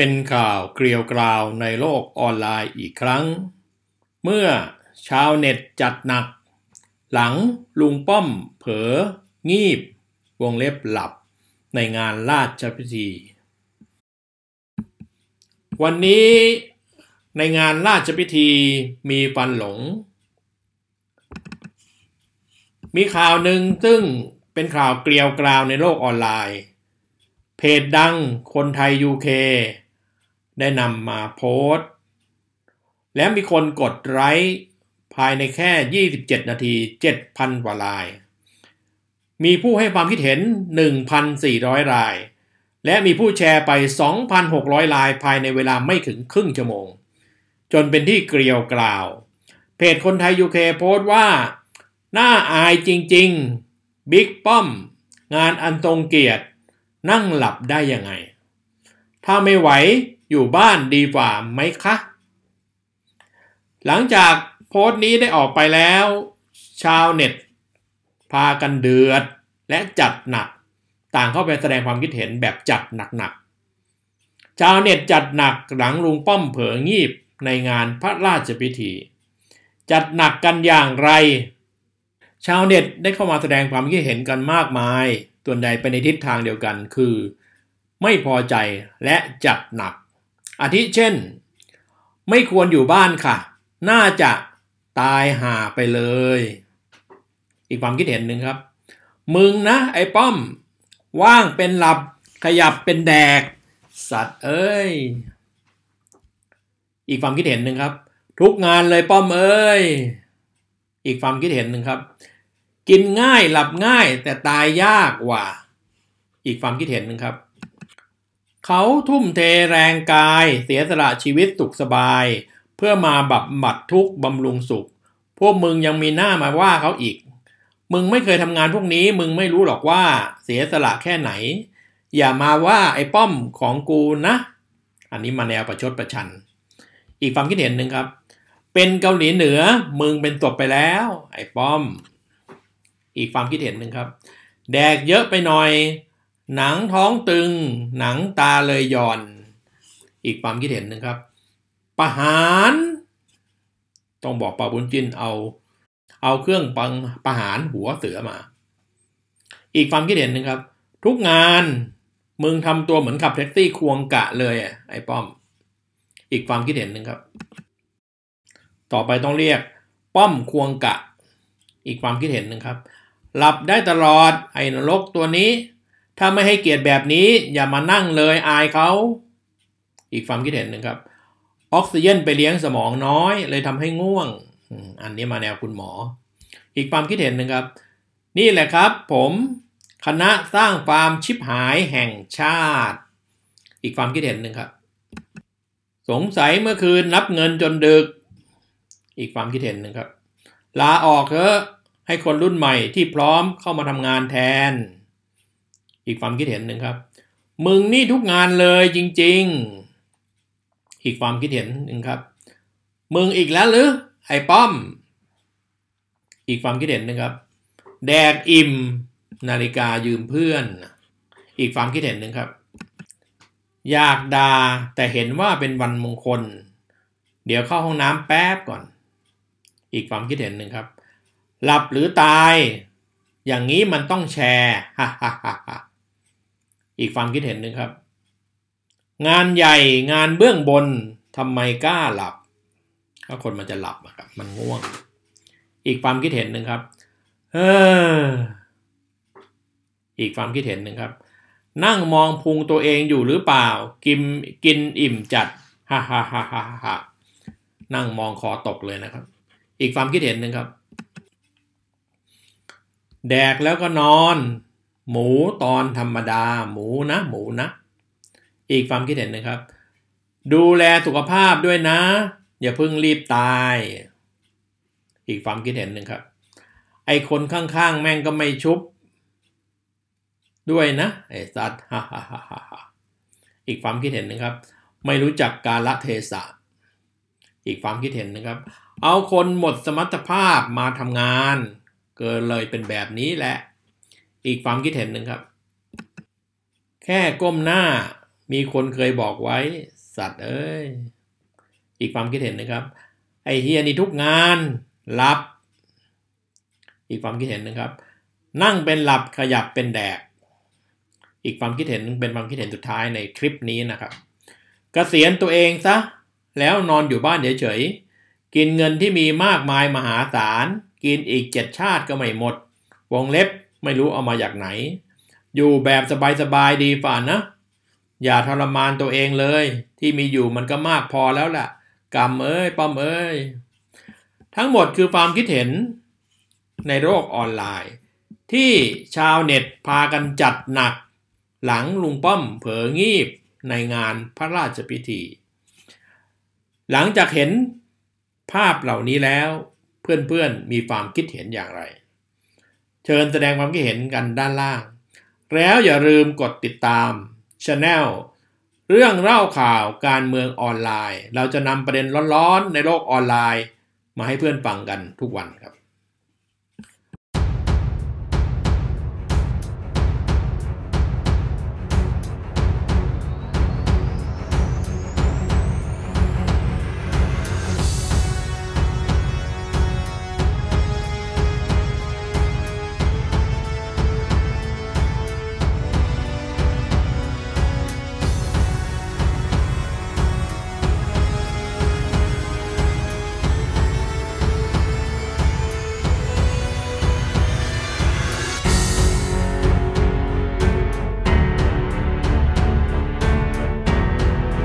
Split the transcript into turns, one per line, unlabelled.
เป็นข่าวเกลียวกราวในโลกออนไลน์อีกครั้ง เมื่อชาวเน็ตจัดหนัก หลังลุงป้อม เผอ งีบ วงเล็บหลับในงานราชพิธี วันนี้ในงานราชพิธีมีฟันหลง มีข่าวหนึ่งซึ่งเป็นข่าวเกลียวกราวในโลกออนไลน์ เพจดังคนไทยยูเคได้นำมาโพสต์ แล้วมีคนกดไลค์ภายในแค่ 27 นาที 7,000กว่าลาย มีผู้ให้ความคิดเห็น 1,400 ราย และมีผู้แชร์ไป 2,600 ลาย ภายในเวลาไม่ถึงครึ่งชั่วโมง จนเป็นที่เกลียวกล่าว เพจคนไทยยูเคโพสต์ว่าน่าอายจริงๆ บิ๊กป้อม งานอันทรงเกียรติ นั่งหลับได้ยังไง ถ้าไม่ไหวอยู่บ้านดีกว่าไหมคะ หลังจากโพสต์นี้ได้ออกไปแล้ว ชาวเน็ต พากันเดือดและจัดหนัก ต่างเข้าไปแสดงความคิดเห็นแบบจัดหนักๆ ชาวเน็ตจัดหนักหลังลุงป้อมเผยงีบในงานพระราชพิธี จัดหนักกันอย่างไร ชาวเน็ตได้เข้ามาแสดงความคิดเห็นกันมากมายส่วนใหญ่ไปในทิศทางเดียวกันคือ ไม่พอใจและจัดหนักอาทิเช่น ไม่ควรอยู่บ้านค่ะ น่าจะตายห่าไปเลย อีกความคิดเห็นหนึ่งครับมึงนะไอ้ป้อม ว่างเป็นหลับขยับเป็นแดก สัตว์เอ้ยอีกความคิดเห็นหนึ่งครับ ทุกงานเลยป้อมเอ้ยอีกความคิดเห็นหนึ่งครับกินง่ายหลับง่ายแต่ตายยากกว่า อีกความคิดเห็นหนึ่งครับเขาทุ่มเทแรงกายเสียสละชีวิตสุขสบาย เพื่อมาบับหมัดทุกบำรุงสุข พวกมึงยังมีหน้ามาว่าเขาอีก มึงไม่เคยทำงานพวกนี้มึงไม่รู้หรอกว่าเสียสละแค่ไหน อย่ามาว่าไอ้ป้อมของกูนะ อันนี้มาแนวประชดประชัน อีกความคิดเห็นหนึ่งครับเป็นเกาหลีเหนือมึงเป็นตบไปแล้วไอ้ป้อมอีกความคิดเห็นหนึ่งครับแดกเยอะไปหน่อยหนังท้องตึง หนังตาเลยหย่อน อีกความคิดเห็นหนึ่งครับประหารต้องบอกปาบุญจินเอา เอาเครื่องปังประหารหัวเสือมา อีกความคิดเห็นหนึ่งครับ ทุกงาน มึงทำตัวเหมือนขับแท็กซี่ควงกะเลยอะไอ้ป้อม อีกความคิดเห็นหนึ่งครับ ต่อไปต้องเรียก ป้อมควงกะ อีกความคิดเห็นหนึ่งครับ หลับได้ตลอดไอ้นรกตัวนี้ถ้าไม่ให้เกียรติแบบนี้อย่ามานั่งเลยอายเขา อีกความคิดเห็นหนึ่งครับ ออกซิเจนไปเลี้ยงสมองน้อยเลยทำให้ง่วง อันนี้มาแนวคุณหมอ อีกความคิดเห็นหนึ่งครับ นี่แหละครับผมคณะสร้างความชิบหายแห่งชาติ อีกความคิดเห็นหนึ่งครับ สงสัยเมื่อคืนนับเงินจนดึก อีกความคิดเห็นหนึ่งครับ ลาออกเถอะให้คนรุ่นใหม่ที่พร้อมเข้ามาทำงานแทนอีกความคิดเห็นหนึ่งครับ มึงนี่ทุกงานเลยจริง ๆ อีกความคิดเห็นหนึ่งครับ มึงอีกแล้วหรือไอ้ป้อม อีกความคิดเห็นหนึ่งครับ แดกอิ่ม นาฬิกายืมเพื่อนอีกความคิดเห็นหนึ่งครับ อยากด่าแต่เห็นว่าเป็นวันมงคล เดี๋ยวเข้าห้องน้ำแป๊บก่อน อีกความคิดเห็นหนึ่งครับ หลับหรือตาย อย่างนี้มันต้องแชร์ฮ่าฮ่าฮ่าอีกความคิดเห็นหนึ่งครับ งานใหญ่งานเบื้องบนทำไมกล้าหลับก็คนมันจะหลับครับ มันง่วงอีกความคิดเห็นหนึ่งครับเอออีกความคิดเห็นหนึ่งครับ นั่งมองพุงตัวเองอยู่หรือเปล่ากินกินอิ่มจัดฮ่าฮ่าฮ่าฮ่าฮ่านั่งมองคอตกเลยนะครับ อีกความคิดเห็นหนึ่งครับ แดกแล้วก็นอนหมูตอนธรรมดาหมูนะ หมูนะ อีกความคิดเห็นนะครับ ดูแลสุขภาพด้วยนะ อย่าเพิ่งรีบตาย อีกความคิดเห็นหนึ่งครับ ไอคนข้างๆ แม่งก็ไม่ชุบ ด้วยนะไอสัตว์อีกความคิดเห็นหนึ่งครับ ไม่รู้จักกาลเทศะ อีกความคิดเห็นนะครับ เอาคนหมดสมรรถภาพมาทำงาน เกินเลยเป็นแบบนี้แหละอีกความคิดเห็นหนึ่งครับ แค่ก้มหน้ามีคนเคยบอกไว้ สัตว์เอ้ย อีกความคิดเห็นนะครับ ไอเฮียนี่ทุกงานหลับ อีกความคิดเห็นนะครับ นั่งเป็นหลับขยับเป็นแดก อีกความคิดเห็นเป็นความคิดเห็นสุดท้ายในคลิปนี้นะครับกเกษียณตัวเองซะ แล้วนอนอยู่บ้านเฉยๆกินเงินที่มีมากมาย มหาศาล กินอีกเจ็ดชาติก็ไม่หมด วงเล็บไม่รู้เอามาจากไหน อยู่แบบสบายๆดีฝ่านะ อย่าทรมานตัวเองเลย ที่มีอยู่มันก็มากพอแล้วล่ะกรรมเอ้ย ป้อมเอ้ย ทั้งหมดคือความคิดเห็นในโลกออนไลน์ ที่ชาวเน็ตพากันจัดหนักหลังลุงป้อม เผองีบในงานพระราชพิธี หลังจากเห็นภาพเหล่านี้แล้วเพื่อน ๆ มีความคิดเห็นอย่างไรเชิญแสดงความคิดเห็นกันด้านล่าง แล้วอย่าลืมกดติดตามช anel เรื่องเล่าข่าวการเมืองออนไลน์ เราจะนำประเด็นร้อนๆในโลกออนไลน์ มาให้เพื่อนฟังกันทุกวันครับ